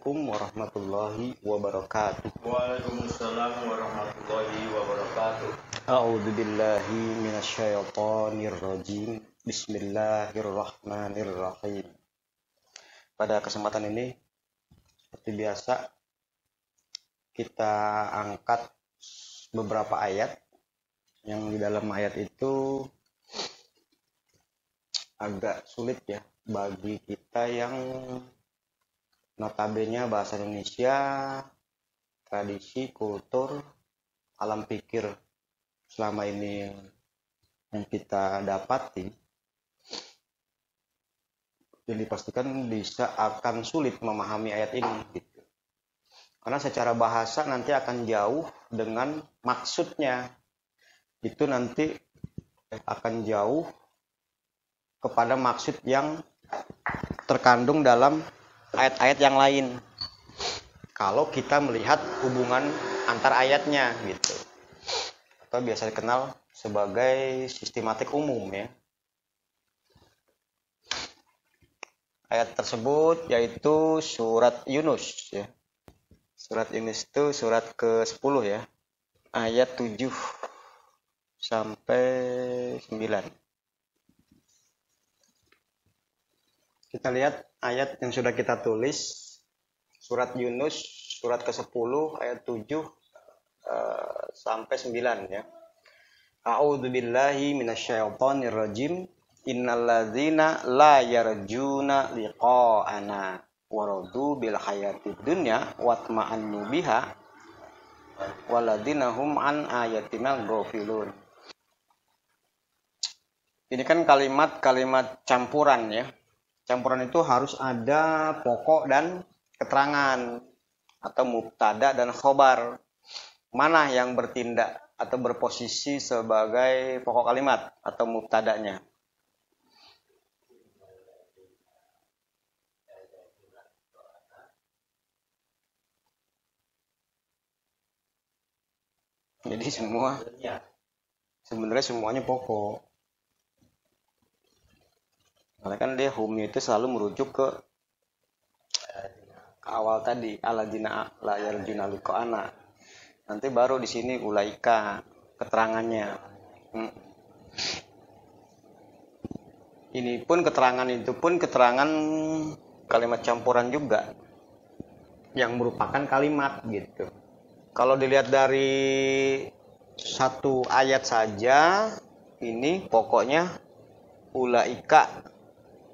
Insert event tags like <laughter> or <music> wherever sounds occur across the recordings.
Assalamualaikum warahmatullahi wabarakatuh. Waalaikumsalam warahmatullahi wabarakatuh. A'udzu billahi minasyaitonir rajim. Bismillahirrahmanirrahim. Pada kesempatan ini seperti biasa kita angkat beberapa ayat yang di dalam ayat itu agak sulit ya bagi kita yang notabene bahasa Indonesia tradisi kultur alam pikir selama ini yang kita dapati dan dipastikan bisa akan sulit memahami ayat ini gitu. Karena secara bahasa nanti akan jauh dengan maksudnya. Itu nanti akan jauh kepada maksud yang terkandung dalam ayat-ayat yang lain kalau kita melihat hubungan antar ayatnya gitu atau biasa dikenal sebagai sistematik umum ya ayat tersebut yaitu surat Yunus ya surat Yunus itu surat ke-10 ya ayat 7 sampai 9 Kita lihat ayat yang sudah kita tulis. Surat Yunus, surat ke-10, ayat 7 uh, eh, sampai 9 ya. A'udzu billahi minasyaitonir rajim. Innalladzina la yarjuna liqa'ana waradu bil hayatid dunya watma'annu biha waladzina hum an ayatina ghafilun. Ini kan kalimat-kalimat campuran ya campuran itu harus ada pokok dan keterangan atau mubtada dan khobar mana yang bertindak atau berposisi sebagai pokok kalimat atau mubtadanya jadi semua iya. sebenarnya semuanya pokok karena kan dia home itu selalu merujuk ke eh, ke awal tadi aladina layar junaliko anak nanti baru di sini ulaika keterangannya hmm. ini pun keterangan itu pun keterangan kalimat campuran juga yang merupakan kalimat gitu kalau dilihat dari satu ayat saja ini pokoknya ulaika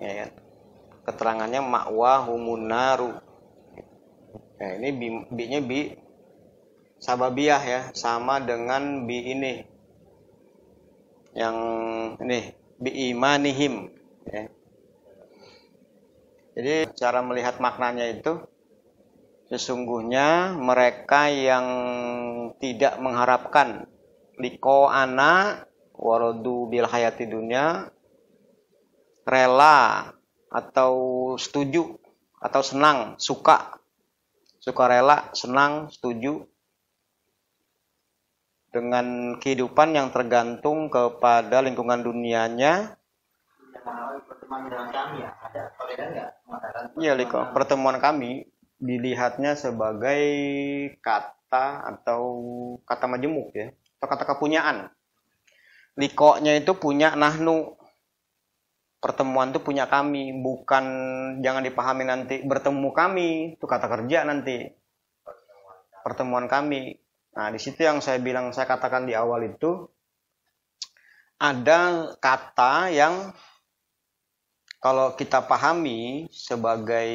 ya kan keterangannya makwa humunaru nah ya, ini bi, bi nya bi sababiah ya sama dengan bi ini yang ini bi imanihim ya. jadi cara melihat maknanya itu sesungguhnya mereka yang tidak mengharapkan liko ana warodu bil hayati dunia rela atau setuju atau senang, suka. Suka rela, senang, setuju dengan kehidupan yang tergantung kepada lingkungan dunianya. Iya, Liko. Pertemuan kami dilihatnya sebagai kata atau kata majemuk ya, atau kata kepunyaan. Likonya itu punya nahnu, pertemuan itu punya kami bukan jangan dipahami nanti bertemu kami itu kata kerja nanti pertemuan kami nah di situ yang saya bilang saya katakan di awal itu ada kata yang kalau kita pahami sebagai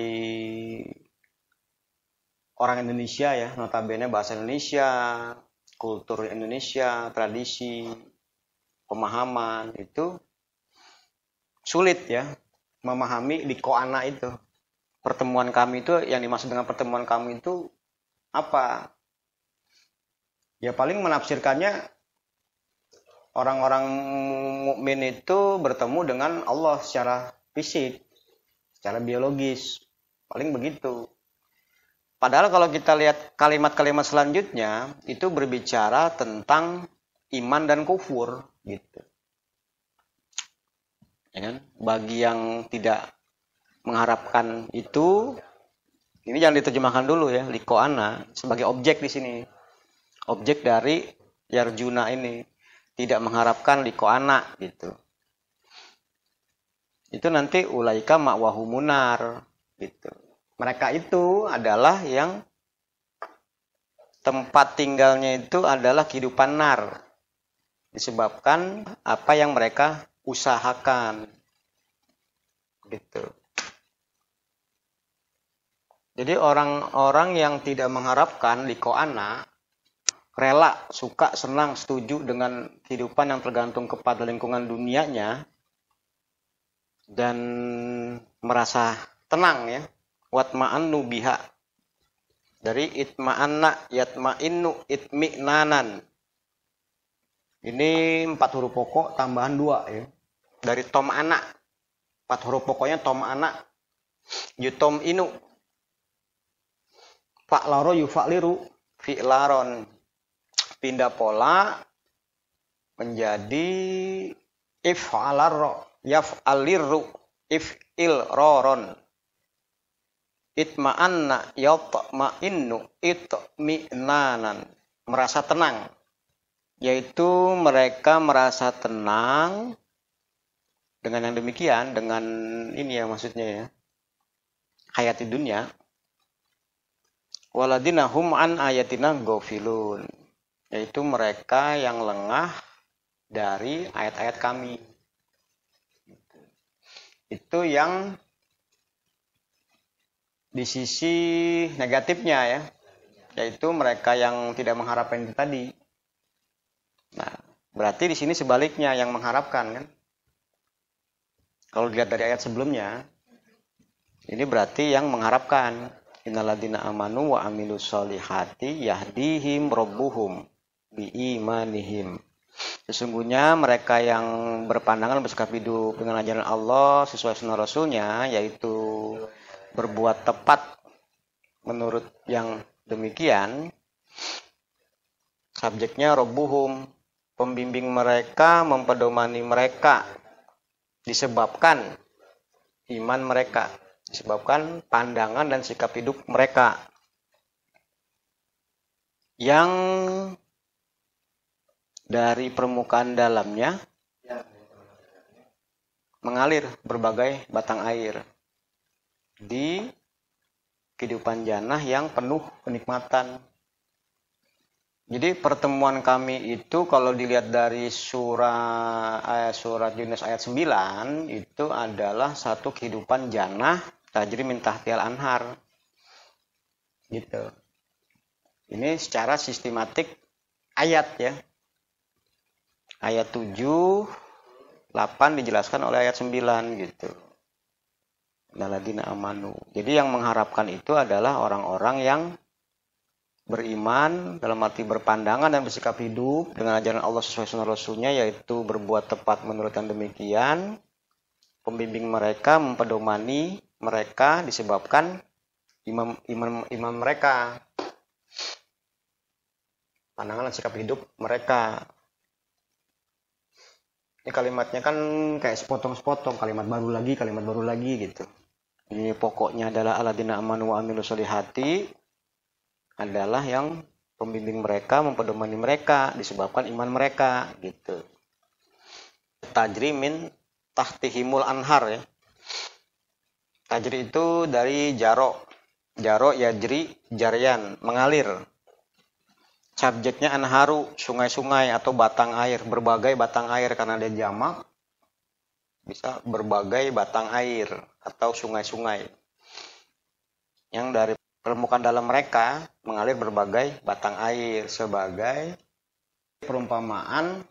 orang Indonesia ya notabene bahasa Indonesia kultur Indonesia tradisi pemahaman itu sulit ya memahami di koana itu pertemuan kami itu yang dimaksud dengan pertemuan kami itu apa ya paling menafsirkannya orang-orang mukmin itu bertemu dengan Allah secara fisik secara biologis paling begitu padahal kalau kita lihat kalimat-kalimat selanjutnya itu berbicara tentang iman dan kufur gitu ya kan? Bagi yang tidak mengharapkan itu, ini jangan diterjemahkan dulu ya, likoana sebagai objek di sini. Objek dari Yarjuna ini tidak mengharapkan likoana gitu. Itu nanti ulaika ma'wahu munar gitu. Mereka itu adalah yang tempat tinggalnya itu adalah kehidupan nar disebabkan apa yang mereka usahakan gitu. Jadi orang-orang yang tidak mengharapkan liko anak rela, suka, senang, setuju dengan kehidupan yang tergantung kepada lingkungan dunianya dan merasa tenang ya. Watma'an nubiha dari itma'anna yatma'innu itmi'nanan ini empat huruf pokok tambahan dua ya. Dari tom anak. Empat huruf pokoknya tom anak. Yutom inu. Pak laro yufak liru. fi Laron Pindah pola menjadi if yaf aliru if il roron itma ma anna it mi nanan merasa tenang yaitu mereka merasa tenang dengan yang demikian dengan ini ya maksudnya ya hayati dunia waladina hum an ayatina gofilun yaitu mereka yang lengah dari ayat-ayat kami itu yang di sisi negatifnya ya yaitu mereka yang tidak mengharapkan itu tadi Nah, berarti di sini sebaliknya yang mengharapkan kan. Kalau dilihat dari ayat sebelumnya, ini berarti yang mengharapkan Inaladina amanu wa amilu solihati yahdihim robbuhum imanihim Sesungguhnya mereka yang berpandangan bersikap hidup dengan ajaran Allah sesuai sunnah Rasulnya, yaitu berbuat tepat menurut yang demikian, subjeknya robuhum Pembimbing mereka, mempedomani mereka disebabkan iman mereka, disebabkan pandangan dan sikap hidup mereka yang dari permukaan dalamnya mengalir berbagai batang air di kehidupan jannah yang penuh kenikmatan jadi pertemuan kami itu kalau dilihat dari surah eh, surat Yunus ayat 9 itu adalah satu kehidupan jannah tajri mintah tial anhar. Gitu. Ini secara sistematik ayat ya. Ayat 7 8 dijelaskan oleh ayat 9 gitu. Naladina amanu. Jadi yang mengharapkan itu adalah orang-orang yang beriman dalam arti berpandangan dan bersikap hidup dengan ajaran Allah sesuai sunnah Rasulnya yaitu berbuat tepat menurut yang demikian pembimbing mereka mempedomani mereka disebabkan imam imam imam mereka pandangan dan sikap hidup mereka ini kalimatnya kan kayak sepotong-sepotong kalimat baru lagi kalimat baru lagi gitu ini pokoknya adalah aladina amanu wa amilu solihati adalah yang pembimbing mereka mempedomani mereka disebabkan iman mereka gitu tajrimin tahtihimul anhar ya tajri itu dari jaro. jarok yajri jarian mengalir subjeknya anharu sungai-sungai atau batang air berbagai batang air karena ada jamak bisa berbagai batang air atau sungai-sungai yang dari permukaan dalam mereka mengalir berbagai batang air sebagai perumpamaan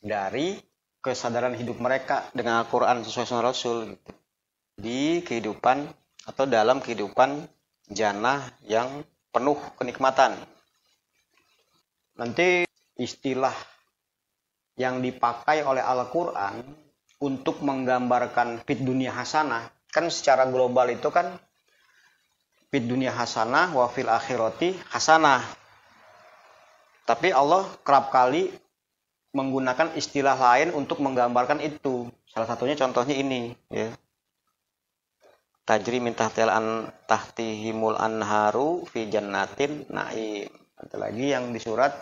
dari kesadaran hidup mereka dengan Al-Quran sesuai sunnah Rasul gitu. di kehidupan atau dalam kehidupan jannah yang penuh kenikmatan. Nanti istilah yang dipakai oleh Al-Quran untuk menggambarkan fit dunia hasanah kan secara global itu kan fid dunia hasanah wa fil akhirati hasanah. Tapi Allah kerap kali menggunakan istilah lain untuk menggambarkan itu. Salah satunya contohnya ini, ya. Tajri min tahtil an himul anharu fi jannatin na'im. Ada lagi yang di surat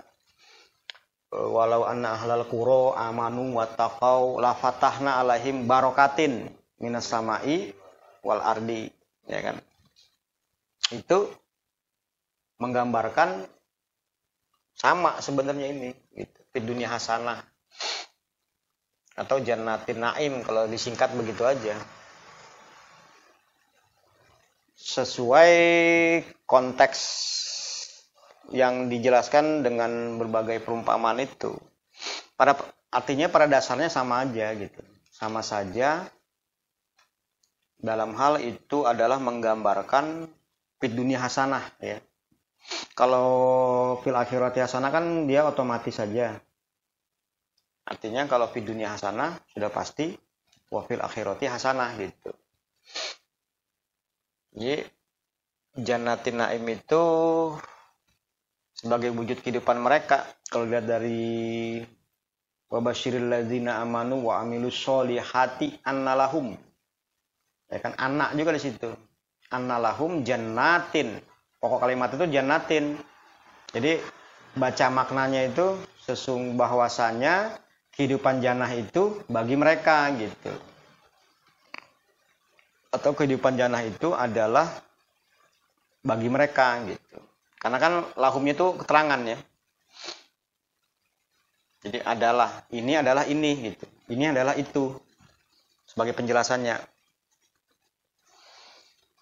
e, walau anna ahlal kuro, amanu taqaw, la fatahna alaihim barokatin minas sama'i wal ardi, ya kan? itu menggambarkan sama sebenarnya ini gitu di dunia hasanah atau jannatin naim kalau disingkat begitu aja sesuai konteks yang dijelaskan dengan berbagai perumpamaan itu pada artinya pada dasarnya sama aja gitu sama saja dalam hal itu adalah menggambarkan fit dunia hasanah ya kalau fil akhirat hasanah kan dia otomatis saja artinya kalau fit dunia hasanah sudah pasti wa fil akhirati hasanah gitu jadi jannatin naim itu sebagai wujud kehidupan mereka kalau lihat dari wabashiril ladzina amanu wa amilus solihati annalahum ya kan anak juga di situ annalahum jannatin. Pokok kalimat itu jannatin. Jadi baca maknanya itu sesung bahwasanya kehidupan jannah itu bagi mereka gitu. Atau kehidupan jannah itu adalah bagi mereka gitu. Karena kan lahumnya itu keterangan ya. Jadi adalah ini adalah ini gitu. Ini adalah itu sebagai penjelasannya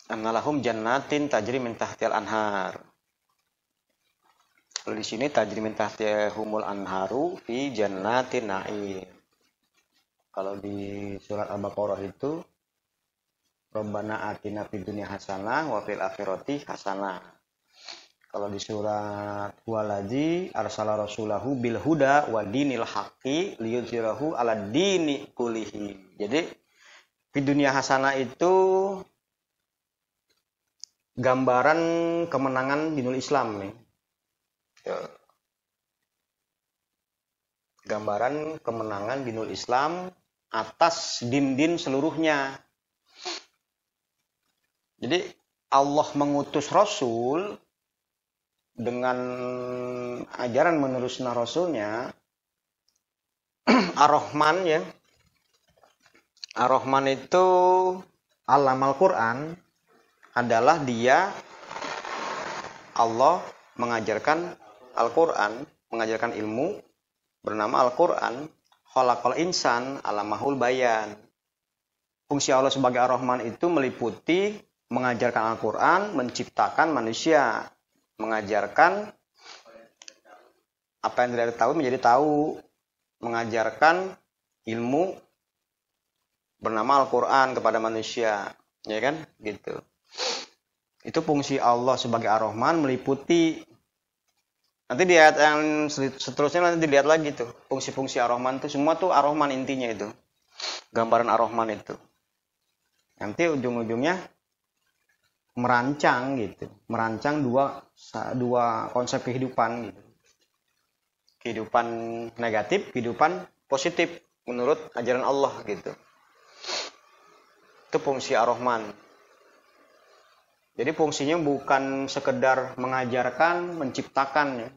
annalahum jannatin tajri min tahtil anhar. Lalu di sini tajri min tahtihumul anharu fi jannatin na'im. Kalau di surat Al-Baqarah itu Rabbana atina fid dunya hasanah wa fil akhirati hasanah. Kalau di surat walaji arsala rasulahu bil huda wa dinil haqqi liyudhirahu ala dini kulihi. Jadi di dunia hasanah itu gambaran kemenangan Dinul Islam nih. Ya. Gambaran kemenangan Dinul Islam atas din-din seluruhnya. Jadi Allah mengutus Rasul dengan ajaran menerus Rasulnya <clears throat> Ar-Rahman ya. Ar-Rahman itu alam Al-Quran adalah dia Allah mengajarkan Al-Quran, mengajarkan ilmu bernama Al-Quran, kholakol insan ala mahul bayan. Fungsi Allah sebagai Ar-Rahman itu meliputi mengajarkan Al-Quran, menciptakan manusia, mengajarkan apa yang tidak tahu menjadi tahu, mengajarkan ilmu bernama Al-Quran kepada manusia, ya kan? Gitu. Itu fungsi Allah sebagai Ar-Rahman meliputi nanti di ayat yang seterusnya nanti dilihat lagi tuh fungsi-fungsi Ar-Rahman itu semua tuh Ar-Rahman intinya itu. Gambaran Ar-Rahman itu. Nanti ujung-ujungnya merancang gitu, merancang dua dua konsep kehidupan gitu. Kehidupan negatif, kehidupan positif menurut ajaran Allah gitu. Itu fungsi Ar-Rahman. Jadi fungsinya bukan sekedar mengajarkan, menciptakan ya,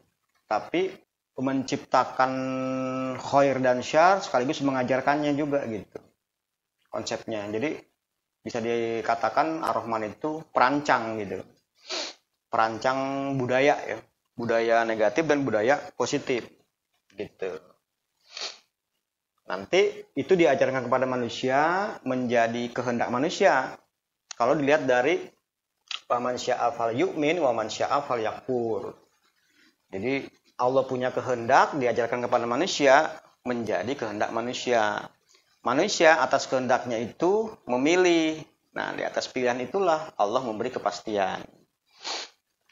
tapi menciptakan khair dan syar sekaligus mengajarkannya juga gitu konsepnya. Jadi bisa dikatakan Ar-Rahman itu perancang gitu. Perancang budaya ya, budaya negatif dan budaya positif gitu. Nanti itu diajarkan kepada manusia menjadi kehendak manusia. Kalau dilihat dari Paman sya'afal yukmin, wa man sya'afal yakfur. Jadi Allah punya kehendak diajarkan kepada manusia menjadi kehendak manusia. Manusia atas kehendaknya itu memilih. Nah, di atas pilihan itulah Allah memberi kepastian.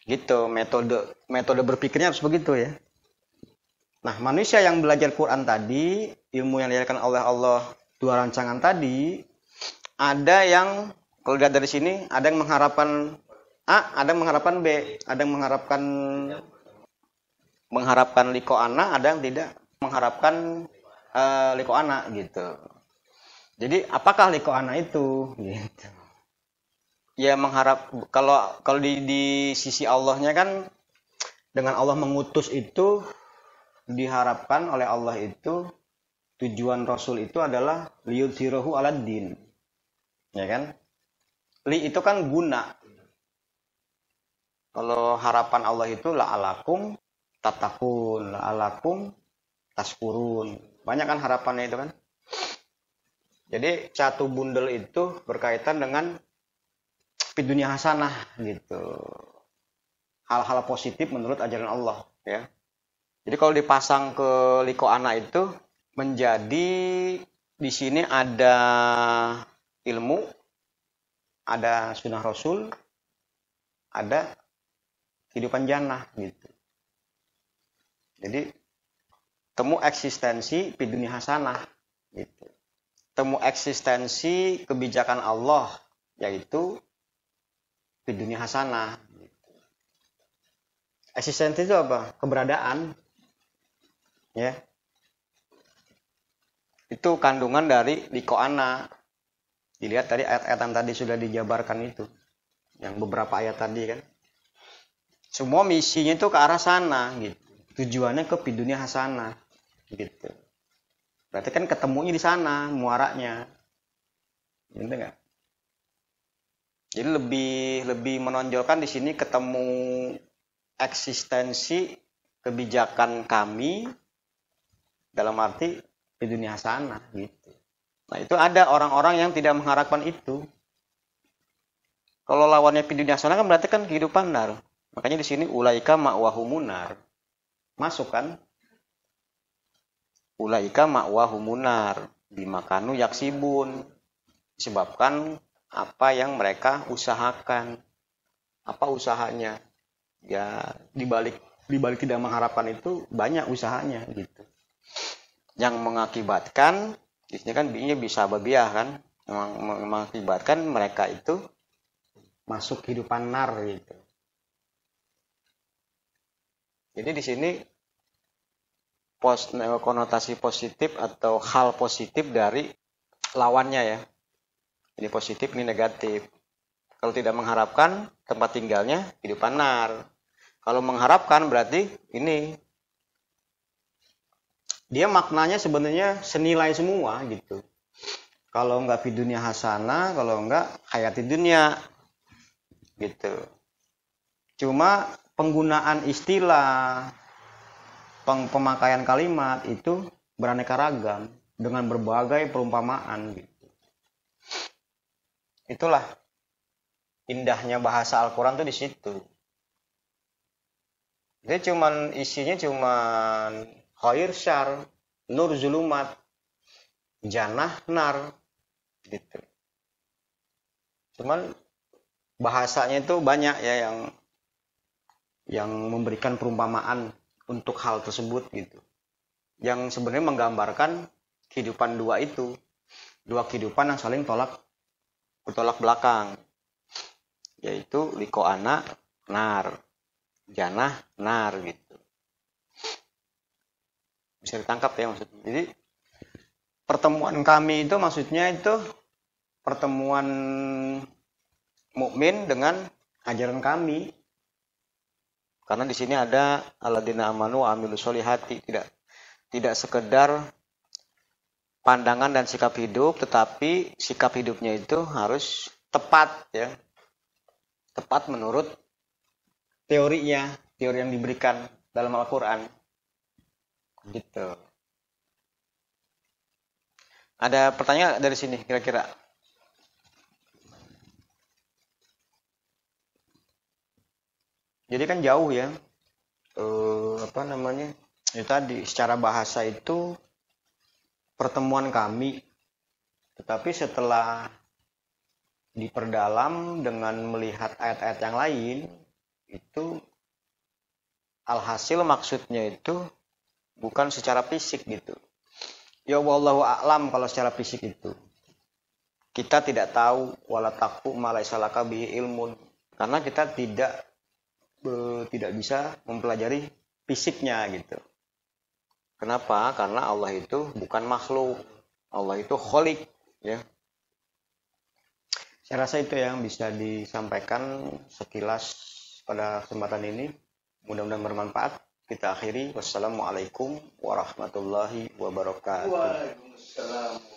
Gitu, metode metode berpikirnya harus begitu ya. Nah, manusia yang belajar Quran tadi, ilmu yang diajarkan oleh Allah dua rancangan tadi, ada yang kalau lihat dari sini, ada yang mengharapkan A, ada yang mengharapkan B, ada yang mengharapkan mengharapkan liko Anak ada yang tidak mengharapkan uh, liko Anak gitu. Jadi apakah liko Anak itu gitu. Ya mengharap kalau kalau di, di sisi Allahnya kan dengan Allah mengutus itu diharapkan oleh Allah itu tujuan Rasul itu adalah liyudhirahu aladin, din. Ya kan? Li itu kan guna, kalau harapan Allah itu alakum tatakun, alakum taskurun. Banyak kan harapannya itu kan? Jadi satu bundel itu berkaitan dengan dunia hasanah gitu. Hal-hal positif menurut ajaran Allah ya. Jadi kalau dipasang ke liko anak itu menjadi di sini ada ilmu, ada sunnah rasul, ada kehidupan jannah gitu. Jadi temu eksistensi di dunia hasanah gitu. Temu eksistensi kebijakan Allah yaitu di dunia hasanah. Gitu. Eksistensi itu apa? Keberadaan. Ya. Itu kandungan dari likoana. Dilihat tadi ayat-ayat tadi sudah dijabarkan itu. Yang beberapa ayat tadi kan semua misinya itu ke arah sana gitu tujuannya ke bidunya hasana gitu berarti kan ketemunya di sana muaranya gitu nggak jadi lebih lebih menonjolkan di sini ketemu eksistensi kebijakan kami dalam arti di dunia sana gitu. Nah itu ada orang-orang yang tidak mengharapkan itu. Kalau lawannya di dunia sana kan berarti kan kehidupan dar. Makanya di sini ulaika ma'wahumunar. Masuk kan? Ulaika ma'wahumunar bimakanu yaksibun. Sebabkan apa yang mereka usahakan. Apa usahanya? Ya dibalik dibalik tidak mengharapkan itu banyak usahanya gitu. Yang mengakibatkan di kan ini bisa babiah kan yang mengakibatkan mereka itu masuk kehidupan nar gitu jadi di sini pos eh, konotasi positif atau hal positif dari lawannya ya. Ini positif, ini negatif. Kalau tidak mengharapkan tempat tinggalnya hidupan nar. Kalau mengharapkan berarti ini dia maknanya sebenarnya senilai semua gitu. Kalau enggak di dunia hasana, kalau nggak hayati dunia gitu. Cuma penggunaan istilah, peng, pemakaian kalimat itu beraneka ragam dengan berbagai perumpamaan gitu. Itulah indahnya bahasa Al-Qur'an tuh di situ. Dia cuman isinya cuman khair syar, nur zulumat, janah nar gitu. Cuman bahasanya itu banyak ya yang yang memberikan perumpamaan untuk hal tersebut gitu yang sebenarnya menggambarkan kehidupan dua itu dua kehidupan yang saling tolak bertolak belakang yaitu liko anak nar janah nar gitu bisa ditangkap ya maksudnya jadi pertemuan kami itu maksudnya itu pertemuan mukmin dengan ajaran kami karena di sini ada aladina amanu amilu solihati tidak tidak sekedar pandangan dan sikap hidup, tetapi sikap hidupnya itu harus tepat ya, tepat menurut teorinya, teori yang diberikan dalam Al-Quran. Gitu. Ada pertanyaan dari sini kira-kira? jadi kan jauh ya eh, apa namanya ya tadi secara bahasa itu pertemuan kami tetapi setelah diperdalam dengan melihat ayat-ayat yang lain itu alhasil maksudnya itu bukan secara fisik gitu ya wallahu a'lam kalau secara fisik itu kita tidak tahu wala taqu malaisalaka bi ilmun karena kita tidak E, tidak bisa mempelajari fisiknya gitu. Kenapa? Karena Allah itu bukan makhluk. Allah itu kholik ya. Saya rasa itu yang bisa disampaikan sekilas pada kesempatan ini. Mudah-mudahan bermanfaat. Kita akhiri. Wassalamualaikum warahmatullahi wabarakatuh.